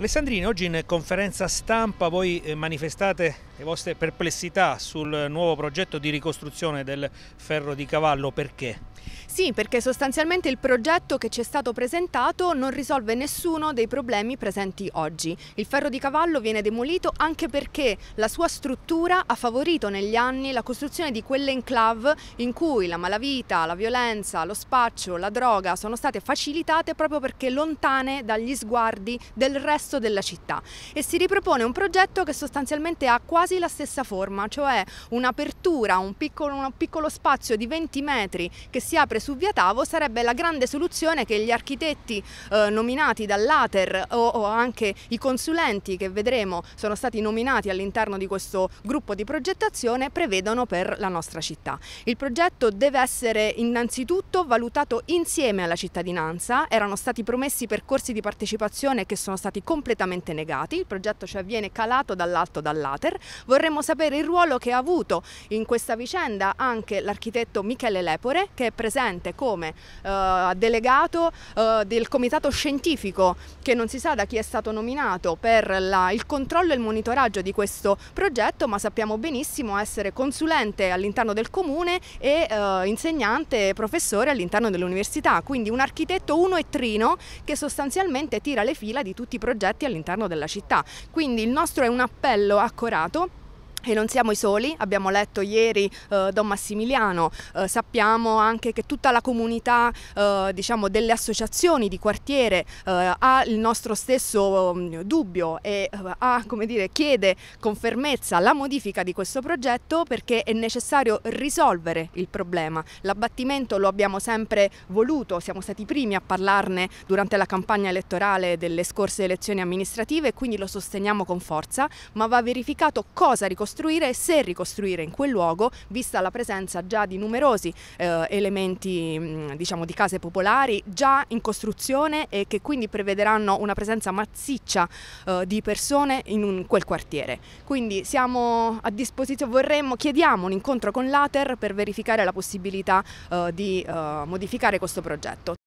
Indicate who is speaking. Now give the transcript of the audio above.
Speaker 1: Alessandrini, oggi in conferenza stampa voi eh, manifestate le vostre perplessità sul nuovo progetto di ricostruzione del ferro di cavallo, perché? Sì, perché sostanzialmente il progetto che ci è stato presentato non risolve nessuno dei problemi presenti oggi. Il ferro di cavallo viene demolito anche perché la sua struttura ha favorito negli anni la costruzione di quelle enclave in cui la malavita, la violenza, lo spaccio, la droga sono state facilitate proprio perché lontane dagli sguardi del resto della città. E si ripropone un progetto che sostanzialmente ha quasi la stessa forma, cioè un'apertura, un, un piccolo spazio di 20 metri che si apre su su Via Tavo sarebbe la grande soluzione che gli architetti eh, nominati dall'Ater o, o, anche i consulenti che vedremo sono stati nominati all'interno di questo gruppo di progettazione prevedono per la nostra città. Il progetto deve essere innanzitutto valutato insieme alla cittadinanza, erano stati promessi percorsi di partecipazione che sono stati completamente negati, il progetto ci cioè, avviene calato dall'alto dall'Ater, vorremmo sapere il ruolo che ha avuto in questa vicenda anche l'architetto Michele Lepore che è presente presente come eh, delegato eh, del comitato scientifico che non si sa da chi è stato nominato per la, il controllo e il monitoraggio di questo progetto, ma sappiamo benissimo essere consulente all'interno del comune e eh, insegnante e professore all'interno dell'università, quindi un architetto uno e trino che sostanzialmente tira le fila di tutti i progetti all'interno della città. Quindi il nostro è un appello accorato e non siamo i soli, abbiamo letto ieri eh, Don Massimiliano, eh, sappiamo anche che tutta la comunità eh, diciamo, delle associazioni di quartiere eh, ha il nostro stesso um, dubbio e eh, ha, dire, chiede con fermezza la modifica di questo progetto perché è necessario risolvere il problema. L'abbattimento lo abbiamo sempre voluto, siamo stati i primi a parlarne durante la campagna elettorale delle scorse elezioni amministrative e quindi lo sosteniamo con forza, ma va verificato cosa ricostruire ricostruire e se ricostruire in quel luogo, vista la presenza già di numerosi eh, elementi diciamo, di case popolari già in costruzione e che quindi prevederanno una presenza massiccia eh, di persone in un, quel quartiere. Quindi siamo a disposizione, vorremmo, chiediamo un incontro con l'Ater per verificare la possibilità eh, di eh, modificare questo progetto.